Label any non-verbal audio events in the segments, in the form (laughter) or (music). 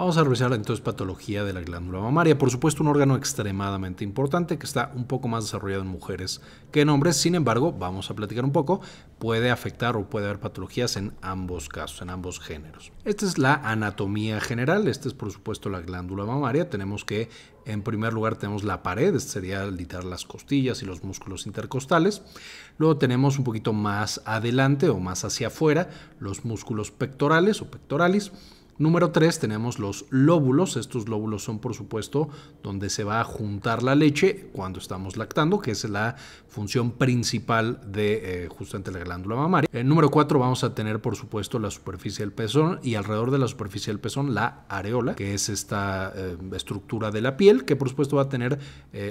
Vamos a revisar entonces patología de la glándula mamaria. Por supuesto, un órgano extremadamente importante que está un poco más desarrollado en mujeres que en hombres. Sin embargo, vamos a platicar un poco, puede afectar o puede haber patologías en ambos casos, en ambos géneros. Esta es la anatomía general. Esta es, por supuesto, la glándula mamaria. Tenemos que, en primer lugar, tenemos la pared. Este sería literal las costillas y los músculos intercostales. Luego tenemos un poquito más adelante o más hacia afuera los músculos pectorales o pectoralis Número 3 tenemos los lóbulos. Estos lóbulos son por supuesto donde se va a juntar la leche cuando estamos lactando, que es la función principal de eh, justamente la glándula mamaria. Eh, número 4 vamos a tener por supuesto la superficie del pezón y alrededor de la superficie del pezón la areola, que es esta eh, estructura de la piel que por supuesto va a tener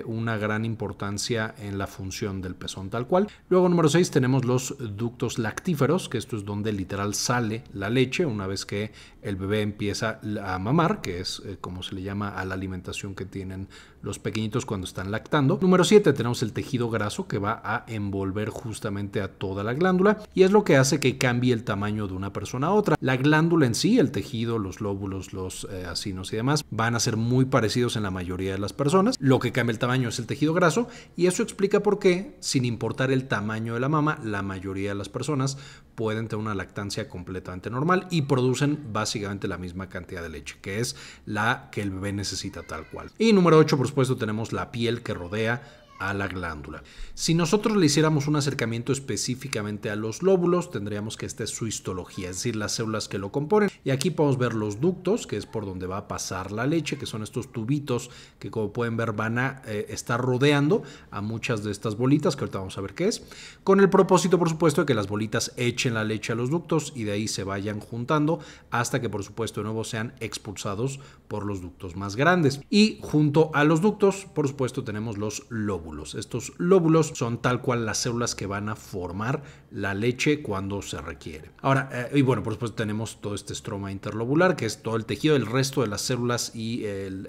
una gran importancia en la función del pezón tal cual. Luego número 6 tenemos los ductos lactíferos, que esto es donde literal sale la leche una vez que el bebé empieza a mamar, que es eh, como se le llama a la alimentación que tienen los pequeñitos cuando están lactando. Número 7 tenemos el tejido graso que va a envolver justamente a toda la glándula y es lo que hace que cambie el tamaño de una persona a otra. La glándula en sí, el tejido, los lóbulos, los eh, asinos acinos y demás van a ser muy parecidos en la mayoría de las personas. Lo que cambia el tamaño es el tejido graso y eso explica por qué, sin importar el tamaño de la mama, la mayoría de las personas pueden tener una lactancia completamente normal y producen básicamente la misma cantidad de leche, que es la que el bebé necesita tal cual. Y número 8, por supuesto tenemos la piel que rodea a la glándula. Si nosotros le hiciéramos un acercamiento específicamente a los lóbulos, tendríamos que esta es su histología, es decir, las células que lo componen. Y aquí podemos ver los ductos, que es por donde va a pasar la leche, que son estos tubitos que como pueden ver van a eh, estar rodeando a muchas de estas bolitas, que ahorita vamos a ver qué es, con el propósito, por supuesto, de que las bolitas echen la leche a los ductos y de ahí se vayan juntando hasta que, por supuesto, de nuevo sean expulsados por los ductos más grandes. Y junto a los ductos, por supuesto, tenemos los lóbulos. Estos lóbulos son tal cual las células que van a formar la leche cuando se requiere. Ahora, eh, y bueno, por supuesto tenemos todo este estroma interlobular, que es todo el tejido, el resto de las células y el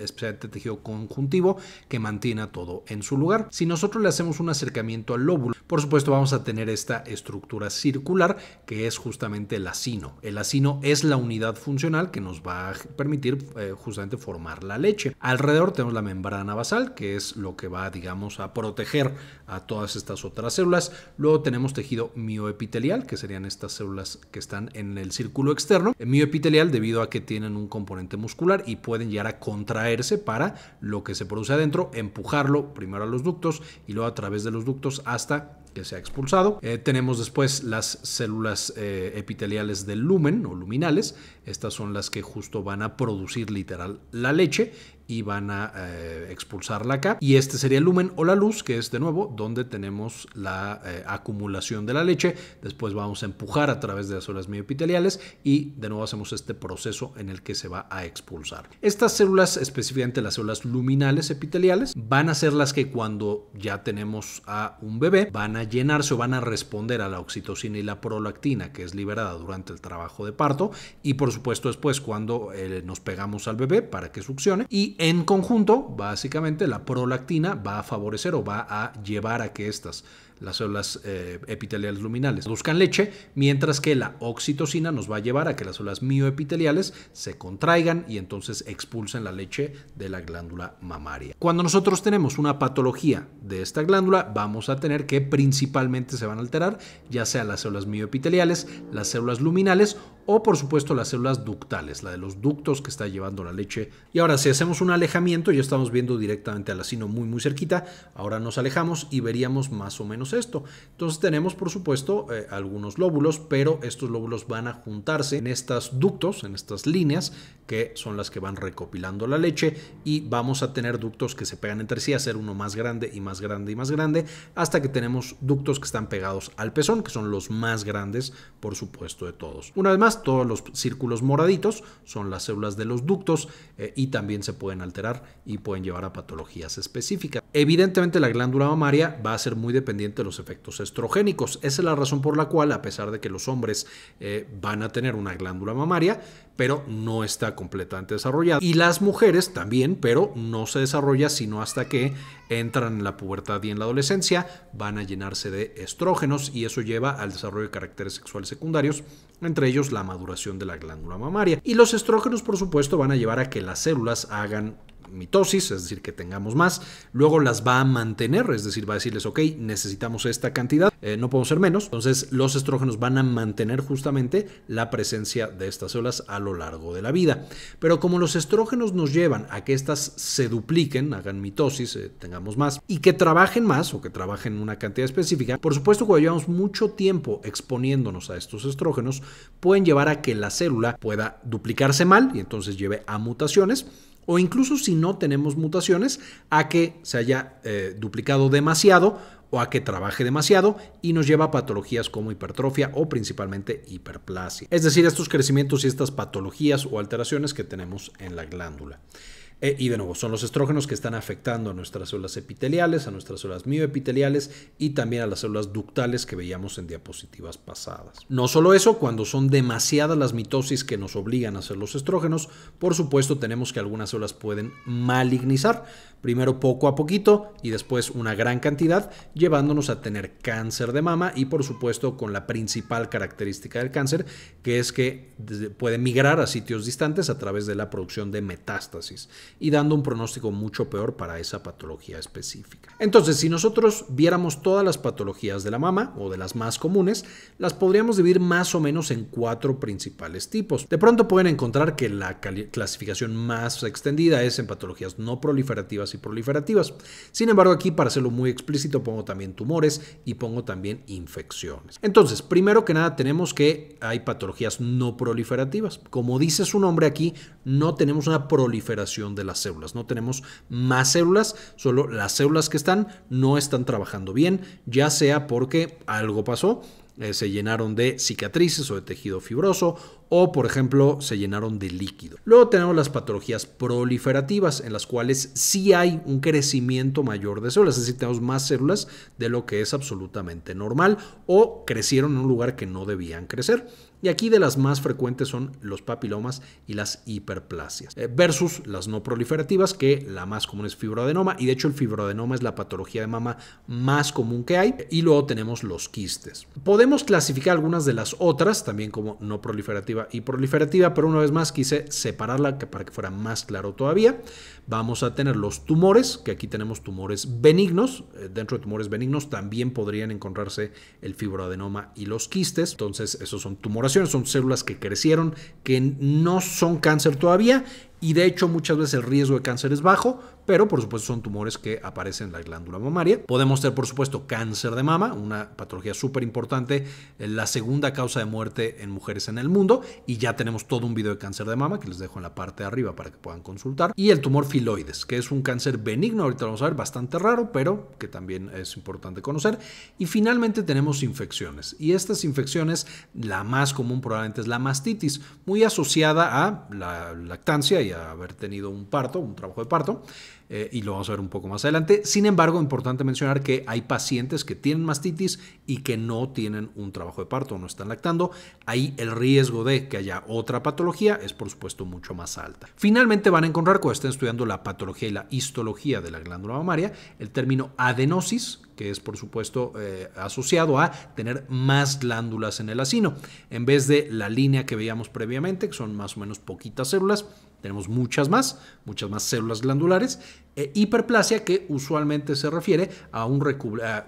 tejido conjuntivo que mantiene todo en su lugar. Si nosotros le hacemos un acercamiento al lóbulo, por supuesto vamos a tener esta estructura circular que es justamente el acino. El acino es la unidad funcional que nos va a permitir eh, justamente formar la leche. Alrededor tenemos la membrana basal, que es lo que va, digamos, a proteger a todas estas otras células. Luego tenemos tejido mioepitelial, que serían estas células que están en el círculo externo. El mioepitelial debido a que tienen un componente muscular y pueden llegar a contraerse para lo que se produce adentro, empujarlo primero a los ductos y luego a través de los ductos hasta que se ha expulsado. Eh, tenemos después las células eh, epiteliales del lumen o luminales. Estas son las que justo van a producir literal la leche y van a eh, expulsarla acá. Y este sería el lumen o la luz, que es de nuevo donde tenemos la acumulación de la leche. Después vamos a empujar a través de las células mioepiteliales y de nuevo hacemos este proceso en el que se va a expulsar. Estas células, específicamente las células luminales epiteliales, van a ser las que cuando ya tenemos a un bebé van a a llenar se van a responder a la oxitocina y la prolactina que es liberada durante el trabajo de parto y por supuesto después cuando eh, nos pegamos al bebé para que succione y en conjunto básicamente la prolactina va a favorecer o va a llevar a que estas las células eh, epiteliales luminales buscan leche, mientras que la oxitocina nos va a llevar a que las células mioepiteliales se contraigan y entonces expulsen la leche de la glándula mamaria. Cuando nosotros tenemos una patología de esta glándula, vamos a tener que principalmente se van a alterar ya sea las células mioepiteliales, las células luminales o por supuesto las células ductales, la de los ductos que está llevando la leche. Y ahora si hacemos un alejamiento, ya estamos viendo directamente al asino muy muy cerquita, ahora nos alejamos y veríamos más o menos esto. Entonces tenemos por supuesto eh, algunos lóbulos, pero estos lóbulos van a juntarse en estos ductos, en estas líneas, que son las que van recopilando la leche y vamos a tener ductos que se pegan entre sí, hacer uno más grande y más grande y más grande, hasta que tenemos ductos que están pegados al pezón, que son los más grandes, por supuesto, de todos. Una vez más, todos los círculos moraditos son las células de los ductos eh, y también se pueden alterar y pueden llevar a patologías específicas. Evidentemente la glándula mamaria va a ser muy dependiente de los efectos estrogénicos. Esa es la razón por la cual, a pesar de que los hombres eh, van a tener una glándula mamaria, pero no está completamente desarrollada. Y las mujeres también, pero no se desarrolla sino hasta que entran en la pubertad y en la adolescencia, van a llenarse de estrógenos y eso lleva al desarrollo de caracteres sexuales secundarios, entre ellos la maduración de la glándula mamaria. Y los estrógenos, por supuesto, van a llevar a que las células hagan mitosis, es decir, que tengamos más, luego las va a mantener, es decir, va a decirles, ok, necesitamos esta cantidad, eh, no podemos ser menos, entonces los estrógenos van a mantener justamente la presencia de estas células a lo largo de la vida. Pero como los estrógenos nos llevan a que estas se dupliquen, hagan mitosis, eh, tengamos más, y que trabajen más o que trabajen una cantidad específica, por supuesto cuando llevamos mucho tiempo exponiéndonos a estos estrógenos, pueden llevar a que la célula pueda duplicarse mal y entonces lleve a mutaciones o incluso si no tenemos mutaciones, a que se haya eh, duplicado demasiado o a que trabaje demasiado y nos lleva a patologías como hipertrofia o principalmente hiperplasia. Es decir, estos crecimientos y estas patologías o alteraciones que tenemos en la glándula. Eh, y de nuevo, son los estrógenos que están afectando a nuestras células epiteliales, a nuestras células mioepiteliales y también a las células ductales que veíamos en diapositivas pasadas. No solo eso, cuando son demasiadas las mitosis que nos obligan a hacer los estrógenos, por supuesto tenemos que algunas células pueden malignizar, primero poco a poquito y después una gran cantidad, llevándonos a tener cáncer de mama y por supuesto con la principal característica del cáncer, que es que puede migrar a sitios distantes a través de la producción de metástasis y dando un pronóstico mucho peor para esa patología específica. Entonces, si nosotros viéramos todas las patologías de la mama o de las más comunes, las podríamos dividir más o menos en cuatro principales tipos. De pronto pueden encontrar que la clasificación más extendida es en patologías no proliferativas y proliferativas. Sin embargo, aquí para hacerlo muy explícito pongo también tumores y pongo también infecciones. Entonces, primero que nada tenemos que hay patologías no proliferativas. Como dice su nombre aquí, no tenemos una proliferación de de las células. No tenemos más células, solo las células que están no están trabajando bien, ya sea porque algo pasó, eh, se llenaron de cicatrices o de tejido fibroso o por ejemplo se llenaron de líquido. Luego tenemos las patologías proliferativas en las cuales sí hay un crecimiento mayor de células, necesitamos más células de lo que es absolutamente normal o crecieron en un lugar que no debían crecer. Y aquí de las más frecuentes son los papilomas y las hiperplasias, eh, versus las no proliferativas, que la más común es fibroadenoma, y de hecho el fibroadenoma es la patología de mama más común que hay, y luego tenemos los quistes. Podemos clasificar algunas de las otras, también como no proliferativa y proliferativa, pero una vez más quise separarla para que fuera más claro todavía. Vamos a tener los tumores, que aquí tenemos tumores benignos, eh, dentro de tumores benignos también podrían encontrarse el fibroadenoma y los quistes, entonces esos son tumores son células que crecieron, que no son cáncer todavía y de hecho muchas veces el riesgo de cáncer es bajo, pero por supuesto son tumores que aparecen en la glándula mamaria. Podemos tener por supuesto cáncer de mama, una patología súper importante, eh, la segunda causa de muerte en mujeres en el mundo y ya tenemos todo un video de cáncer de mama que les dejo en la parte de arriba para que puedan consultar. Y el tumor filoides, que es un cáncer benigno, ahorita lo vamos a ver, bastante raro, pero que también es importante conocer. Y finalmente tenemos infecciones y estas infecciones, la más común probablemente es la mastitis, muy asociada a la lactancia haber tenido un parto, un trabajo de parto, eh, y lo vamos a ver un poco más adelante. Sin embargo, importante mencionar que hay pacientes que tienen mastitis y que no tienen un trabajo de parto, no están lactando. Ahí el riesgo de que haya otra patología es, por supuesto, mucho más alta. Finalmente van a encontrar, cuando estén estudiando la patología y la histología de la glándula mamaria, el término adenosis, que es por supuesto eh, asociado a tener más glándulas en el asino En vez de la línea que veíamos previamente, que son más o menos poquitas células, tenemos muchas más, muchas más células glandulares. Eh, hiperplasia que usualmente se refiere a un,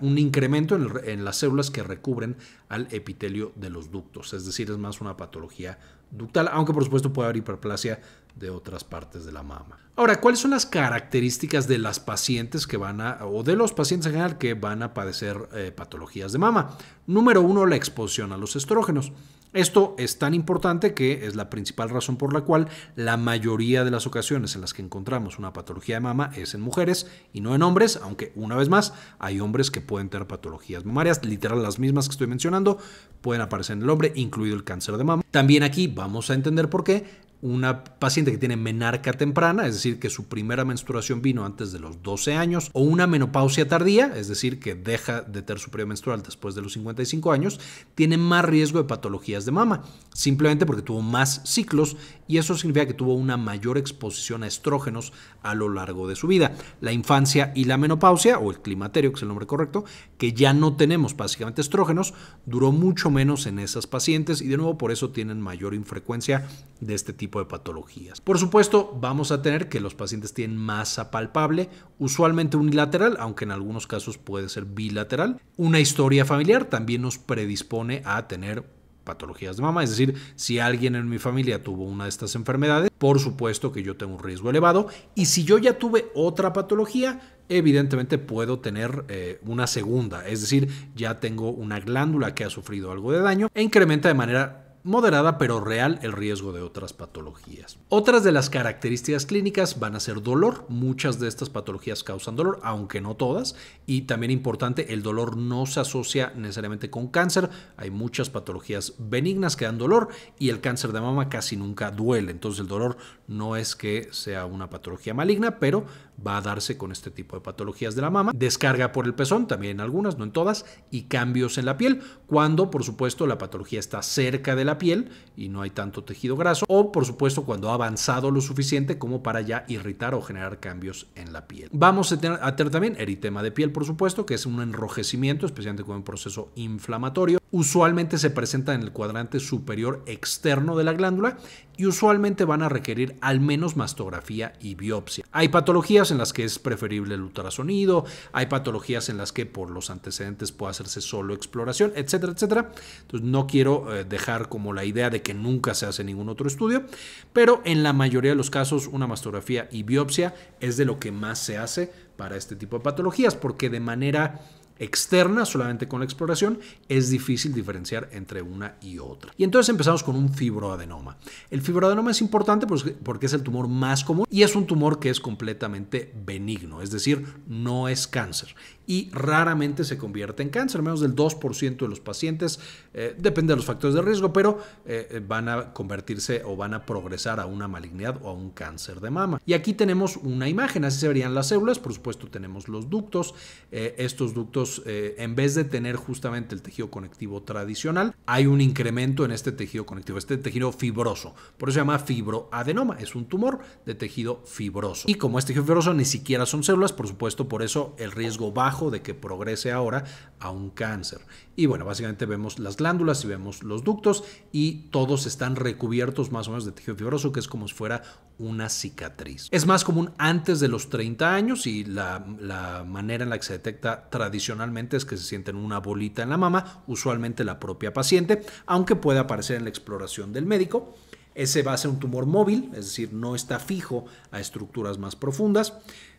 un incremento en, las células que recubren al epitelio de los ductos, es decir, es más una patología ductal, aunque por supuesto puede haber hiperplasia de otras partes de la mama. Ahora, ¿cuáles son las características de las pacientes que van a, o de los pacientes en general que van a padecer eh, patologías de mama? Número uno, la exposición a los estrógenos. Esto es tan importante que es la principal razón por la cual la mayoría de las ocasiones en las que encontramos una patología de mama es en mujeres y no en hombres, aunque una vez más hay hombres que pueden tener patologías mamarias, literal las mismas que estoy mencionando, pueden aparecer en el hombre, incluido el cáncer de mama. También aquí vamos a entender por qué una paciente que tiene menarca temprana, es decir, que su primera menstruación vino antes de los 12 años, o una menopausia tardía, es decir, que deja de tener su periodo menstrual después de los 55 años, tiene más riesgo de patologías de mama, simplemente porque tuvo más ciclos y eso significa que tuvo una mayor exposición a estrógenos a lo largo de su vida. La infancia y la menopausia, o el climaterio, que es el nombre correcto, que ya no tenemos básicamente estrógenos, duró mucho menos en esas pacientes y de nuevo por eso tienen mayor infrecuencia de este tipo de patologías. Por supuesto, vamos a tener que los pacientes tienen masa palpable, usualmente unilateral, aunque en algunos casos puede ser bilateral. Una historia familiar también nos predispone a tener patologías de mama, es decir, si alguien en mi familia tuvo una de estas enfermedades, por supuesto que yo tengo un riesgo elevado y si yo ya tuve otra patología, evidentemente puedo tener eh, una segunda, es decir, ya tengo una glándula que ha sufrido algo de daño e incrementa de manera moderada pero real el riesgo de otras patologías. Otras de las características clínicas van a ser dolor. Muchas de estas patologías causan dolor, aunque no todas. Y también importante, el dolor no se asocia necesariamente con cáncer. Hay muchas patologías benignas que dan dolor y el cáncer de mama casi nunca duele. Entonces el dolor no es que sea una patología maligna, pero va a darse con este tipo de patologías de la mama. Descarga por el pezón, también en algunas, no en todas, y cambios en la piel, cuando por supuesto la patología está cerca de la piel y no hay tanto tejido graso, o por supuesto cuando ha avanzado lo suficiente como para ya irritar o generar cambios en la piel. Vamos a tener, también eritema de piel, por supuesto, que es un enrojecimiento, especialmente con un proceso inflamatorio, usualmente se presentan en el cuadrante superior externo de la glándula y usualmente van a requerir al menos mastografía y biopsia. Hay patologías en las que es preferible el ultrasonido, hay patologías en las que por los antecedentes puede hacerse solo exploración, etcétera, etcétera. Entonces no quiero eh, dejar como la idea de que nunca se hace ningún otro estudio, pero en la mayoría de los casos una mastografía y biopsia es de lo que más se hace para este tipo de patologías porque de manera externa, solamente con la exploración, es difícil diferenciar entre una y otra. Y entonces empezamos con un fibroadenoma. El fibroadenoma es importante porque es el tumor más común y es un tumor que es completamente benigno, es decir, no es cáncer y raramente se convierte en cáncer. Menos del 2% de los pacientes, eh, depende de los factores de riesgo, pero eh, eh, van a convertirse o van a progresar a una malignidad o a un cáncer de mama. Y aquí tenemos una imagen, así se verían las células, por supuesto tenemos los ductos, estos ductos eh, en vez de tener justamente el tejido conectivo tradicional, hay un incremento en este tejido conectivo, este tejido fibroso. Por eso se llama fibroadenoma, es un tumor de tejido fibroso. Y como es tejido fibroso, ni siquiera son células, por supuesto, por eso el riesgo bajo de que progrese ahora a un cáncer. Y bueno, básicamente vemos las glándulas y vemos los ductos y todos están recubiertos más o menos de tejido fibroso, que es como si fuera una cicatriz. Es más común antes de los 30 años y la, la manera en la que se detecta tradicionalmente es que se sienten una bolita en la mama, usualmente la propia paciente, aunque puede aparecer en la exploración del médico. Ese va a ser un tumor móvil, es decir, no está fijo a estructuras más profundas.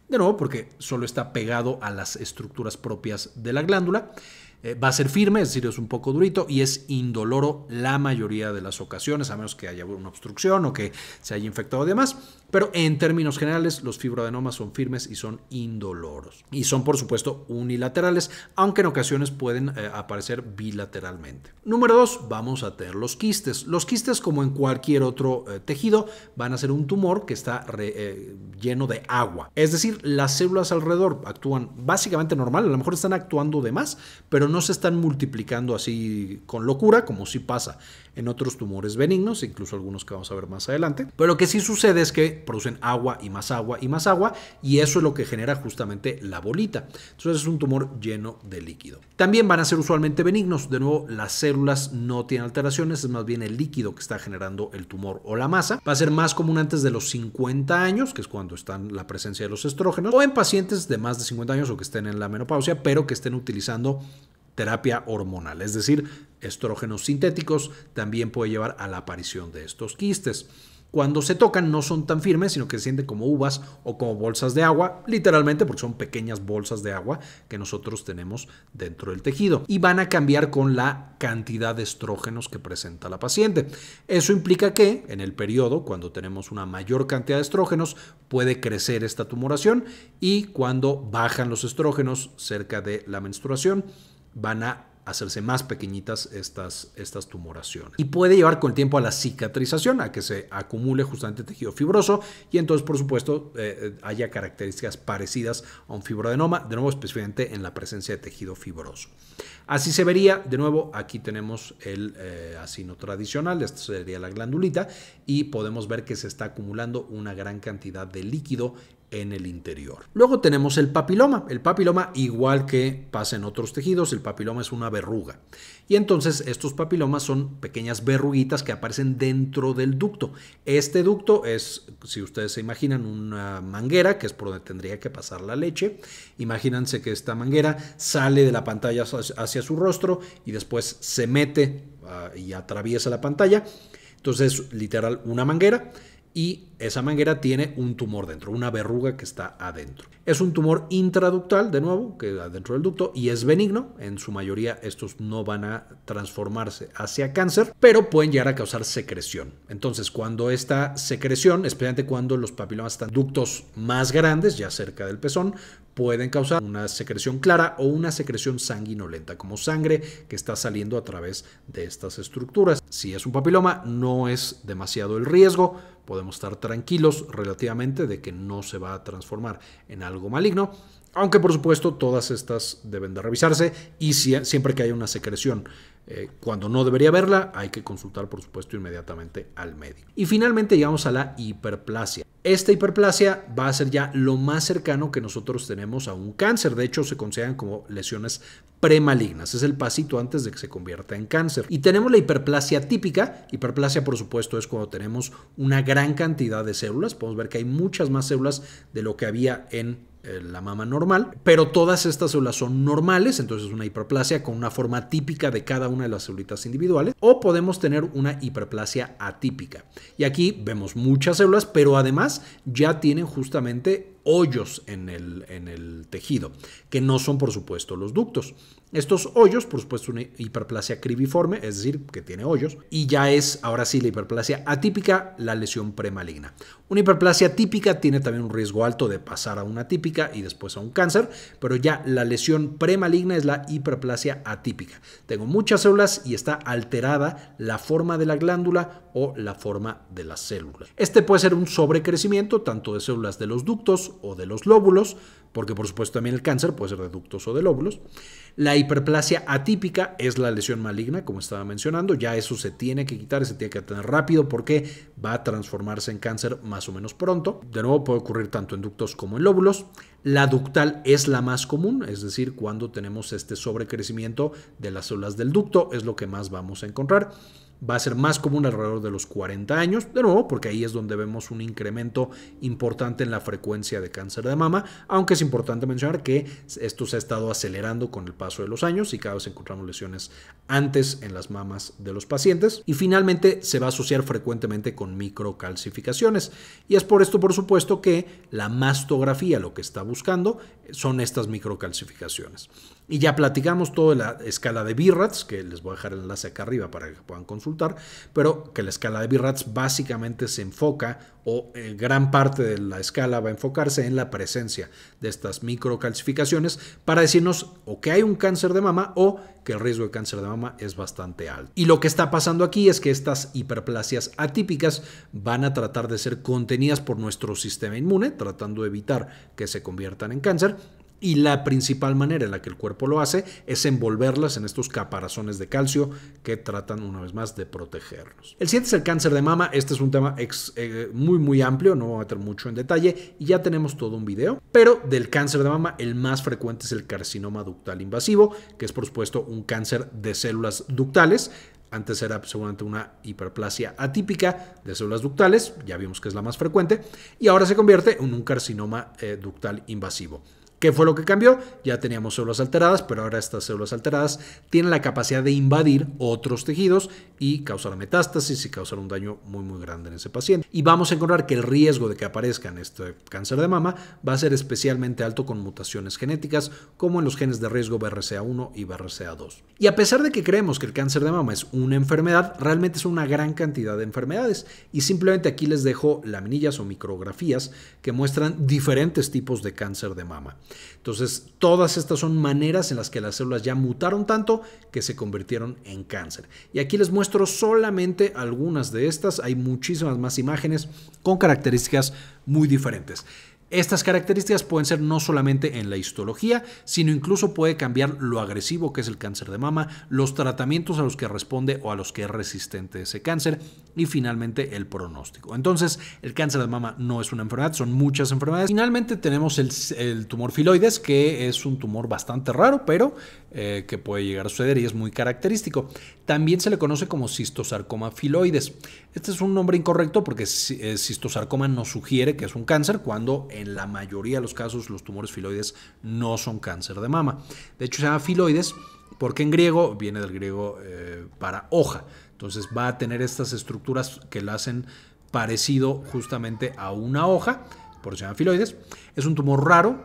De nuevo, porque solo está pegado a las estructuras propias de la glándula. Eh, va a ser firme, es decir, es un poco durito y es indoloro la mayoría de las ocasiones, a menos que haya una obstrucción o que se haya infectado y demás. Pero en términos generales, los fibroadenomas son firmes y son indoloros. Y son, por supuesto, unilaterales, aunque en ocasiones pueden eh, aparecer bilateralmente. Número dos, vamos a tener los quistes. Los quistes, como en cualquier otro eh, tejido, van a ser un tumor que está eh, lleno de agua. Es decir, las células alrededor actúan básicamente normal, a lo mejor están actuando de más, pero no se están multiplicando así con locura, como sí pasa en otros tumores benignos, incluso algunos que vamos a ver más adelante. Pero lo que sí sucede es que producen agua y más agua y más agua y eso es lo que genera justamente la bolita. Entonces es un tumor lleno de líquido. También van a ser usualmente benignos. De nuevo, las células no tienen alteraciones, es más bien el líquido que está generando el tumor o la masa. Va a ser más común antes de los 50 años, que es cuando están la presencia de los estrógenos, o en pacientes de más de 50 años o que estén en la menopausia, pero que estén utilizando terapia hormonal, es decir, estrógenos sintéticos, también puede llevar a la aparición de estos quistes. Cuando se tocan no son tan firmes, sino que se sienten como uvas o como bolsas de agua, literalmente porque son pequeñas bolsas de agua que nosotros tenemos dentro del tejido. Y van a cambiar con la cantidad de estrógenos que presenta la paciente. Eso implica que en el periodo, cuando tenemos una mayor cantidad de estrógenos, puede crecer esta tumoración y cuando bajan los estrógenos cerca de la menstruación, van a hacerse más pequeñitas estas, estas tumoraciones. Y puede llevar con el tiempo a la cicatrización, a que se acumule justamente tejido fibroso y entonces, por supuesto, eh, eh, haya características parecidas a un fibroadenoma, de nuevo específicamente en la presencia de tejido fibroso. Así se vería, de nuevo, aquí tenemos el eh, asino tradicional, esta sería la glandulita, y podemos ver que se está acumulando una gran cantidad de líquido en el interior. Luego tenemos el papiloma. El papiloma, igual que pasa en otros tejidos, el papiloma es una verruga. Y entonces estos papilomas son pequeñas verruguitas que aparecen dentro del ducto. Este ducto es, si ustedes se imaginan, una manguera que es por donde tendría que pasar la leche. Imagínense que esta manguera sale de la pantalla hacia su rostro y después se mete ah, y atraviesa la pantalla. Entonces, literal, una manguera y esa manguera tiene un tumor dentro, una verruga que está adentro. Es un tumor intraductal, de nuevo, que adentro del ducto y es benigno. En su mayoría estos no van a transformarse hacia cáncer, pero pueden llegar a causar secreción. Entonces, cuando esta secreción, especialmente cuando los papilomas están ductos más grandes, ya cerca del pezón, pueden causar una secreción clara o una secreción sanguinolenta, como sangre que está saliendo a través de estas estructuras. Si es un papiloma, no es demasiado el riesgo, podemos estar tranquilos relativamente de que no se va a transformar en algo maligno. Aunque por supuesto todas estas deben de revisarse y siempre que haya una secreción eh, cuando no debería haberla, hay que consultar por supuesto inmediatamente al médico. Y finalmente llegamos a la hiperplasia. Esta hiperplasia va a ser ya lo más cercano que nosotros tenemos a un cáncer. De hecho, se consideran como lesiones premalignas. Es el pasito antes de que se convierta en cáncer. Y tenemos la hiperplasia típica. Hiperplasia, por supuesto, es cuando tenemos una gran cantidad de células. Podemos ver que hay muchas más células de lo que había en eh, la mama normal, pero todas estas células son normales, entonces una hiperplasia con una forma típica de cada una de las células individuales, o podemos tener una hiperplasia atípica. Y aquí vemos muchas células, pero además ya tienen justamente hoyos en el, tejido, que no son por supuesto los ductos. Estos hoyos, por supuesto, una hiperplasia cribiforme, es decir, que tiene hoyos, y ya es ahora sí la hiperplasia atípica, la lesión premaligna. Una hiperplasia típica tiene también un riesgo alto de pasar a una típica y después a un cáncer, pero ya la lesión premaligna es la hiperplasia atípica. Tengo muchas células y está alterada la forma de la glándula o la forma de las células. Este puede ser un sobrecrecimiento tanto de células de los ductos o de los lóbulos, porque por supuesto también el cáncer puede ser de ductos o de lóbulos. La hiperplasia atípica es la lesión maligna, como estaba mencionando, ya eso se tiene que quitar, se tiene que atender rápido porque va a transformarse en cáncer más o menos pronto. De nuevo puede ocurrir tanto en ductos como en lóbulos. La ductal es la más común, es decir, cuando tenemos este sobrecrecimiento de las células del ducto, es lo que más vamos a encontrar. Va a ser más común alrededor de los 40 años, de nuevo, porque ahí es donde vemos un incremento importante en la frecuencia de cáncer de mama, aunque es importante mencionar que esto se ha estado acelerando con el paso de los años y cada vez encontramos lesiones antes en las mamas de los pacientes. Y finalmente se va a asociar frecuentemente con microcalcificaciones. Y es por esto, por supuesto, que la mastografía, lo que está buscando son estas microcalcificaciones. Y ya platicamos toda la escala de BIRATS, que les voy a dejar el enlace acá arriba para que puedan consultar, pero que la escala de BIRATS básicamente se enfoca, o eh, gran parte de la escala va a enfocarse en la presencia de estas microcalcificaciones para decirnos o que hay un cáncer de mama o que el riesgo de cáncer de mama es bastante alto. Y lo que está pasando aquí es que estas hiperplasias atípicas van a tratar de ser contenidas por nuestro sistema inmune, tratando de evitar que se conviertan en cáncer, y la principal manera en la que el cuerpo lo hace es envolverlas en estos caparazones de calcio que tratan una vez más de protegerlos. El siguiente es el cáncer de mama. Este es un tema eh, muy muy amplio, no voy a meter mucho en detalle y ya tenemos todo un video. Pero del cáncer de mama el más frecuente es el carcinoma ductal invasivo, que es por supuesto un cáncer de células ductales. Antes era seguramente una hiperplasia atípica de células ductales, ya vimos que es la más frecuente, y ahora se convierte en un carcinoma eh, ductal invasivo. ¿Qué fue lo que cambió? Ya teníamos células alteradas, pero ahora estas células alteradas tienen la capacidad de invadir otros tejidos y causar metástasis y causar un daño muy muy grande en ese paciente. Y vamos a encontrar que el riesgo de que aparezca en este cáncer de mama va a ser especialmente alto con mutaciones genéticas como en los genes de riesgo BRCA1 y BRCA2. Y a pesar de que creemos que el cáncer de mama es una enfermedad, realmente es una gran cantidad de enfermedades y simplemente aquí les dejo laminillas o micrografías que muestran diferentes tipos de cáncer de mama. Entonces, todas estas son maneras en las que las células ya mutaron tanto que se convirtieron en cáncer. Y aquí les muestro solamente algunas de estas, hay muchísimas más imágenes con características muy diferentes. Estas características pueden ser no solamente en la histología, sino incluso puede cambiar lo agresivo que es el cáncer de mama, los tratamientos a los que responde o a los que es resistente ese cáncer y finalmente el pronóstico. Entonces, el cáncer de mama no es una enfermedad, son muchas enfermedades. Finalmente tenemos el, tumor filoides, que es un tumor bastante raro, pero eh, que puede llegar a suceder y es muy característico. También se le conoce como cistosarcoma filoides. Este es un nombre incorrecto porque eh, cistosarcoma nos sugiere que es un cáncer cuando en la mayoría de los casos los tumores filoides no son cáncer de mama. De hecho, se llama filoides porque en griego viene del griego eh, para hoja. Entonces va a tener estas estructuras que la hacen parecido justamente a una hoja por de filoides, Es un tumor raro,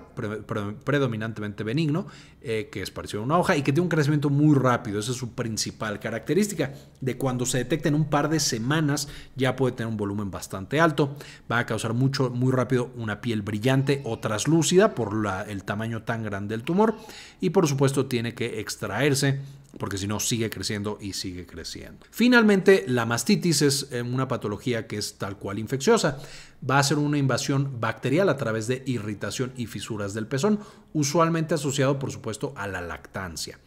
predominantemente benigno, eh, que es parecido a una hoja y que tiene un crecimiento muy rápido. Esa es su principal característica. De cuando se detecta en un par de semanas, ya puede tener un volumen bastante alto. Va a causar mucho, muy rápido una piel brillante o traslúcida por la, el tamaño tan grande del tumor. Y por supuesto, tiene que extraerse porque si no sigue creciendo y sigue creciendo. Finalmente, la mastitis es eh, una patología que es tal cual infecciosa. Va a ser una invasión bacterial a través de irritación y fisuras del pezón, usualmente asociado por supuesto a la lactancia.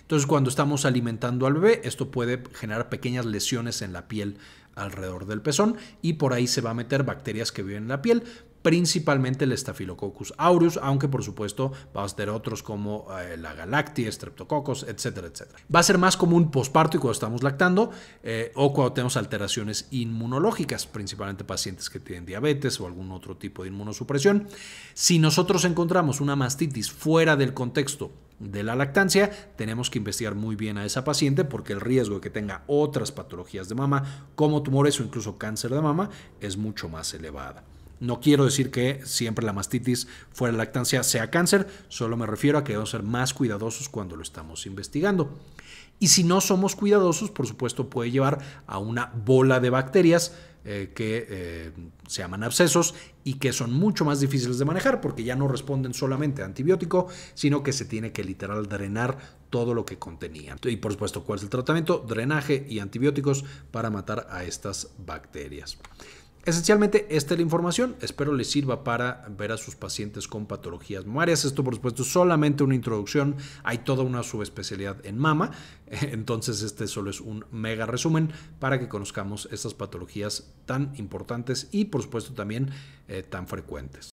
Entonces, cuando estamos alimentando al bebé, esto puede generar pequeñas lesiones en la piel alrededor del pezón y por ahí se va a meter bacterias que viven en la piel principalmente el Staphylococcus aureus, aunque por supuesto va a tener otros como eh, la galactia, streptococcus, etcétera, etcétera. Va a ser más común posparto y cuando estamos lactando eh, o cuando tenemos alteraciones inmunológicas, principalmente pacientes que tienen diabetes o algún otro tipo de inmunosupresión. Si nosotros encontramos una mastitis fuera del contexto de la lactancia, tenemos que investigar muy bien a esa paciente porque el riesgo de que tenga otras patologías de mama como tumores o incluso cáncer de mama es mucho más elevada. No quiero decir que siempre la mastitis fuera lactancia sea cáncer, solo me refiero a que debemos ser más cuidadosos cuando lo estamos investigando. Y si no somos cuidadosos, por supuesto, puede llevar a una bola de bacterias eh, que eh, se llaman abscesos y que son mucho más difíciles de manejar porque ya no responden solamente a antibiótico, sino que se tiene que literal drenar todo lo que contenían. Y por supuesto, ¿cuál es el tratamiento? Drenaje y antibióticos para matar a estas bacterias. Esencialmente, esta es la información. Espero les sirva para ver a sus pacientes con patologías mamarias. Esto, por supuesto, es solamente una introducción. Hay toda una subespecialidad en mama. (laughs) Entonces, este solo es un mega resumen para que conozcamos estas patologías tan importantes y, por supuesto, también eh, tan frecuentes.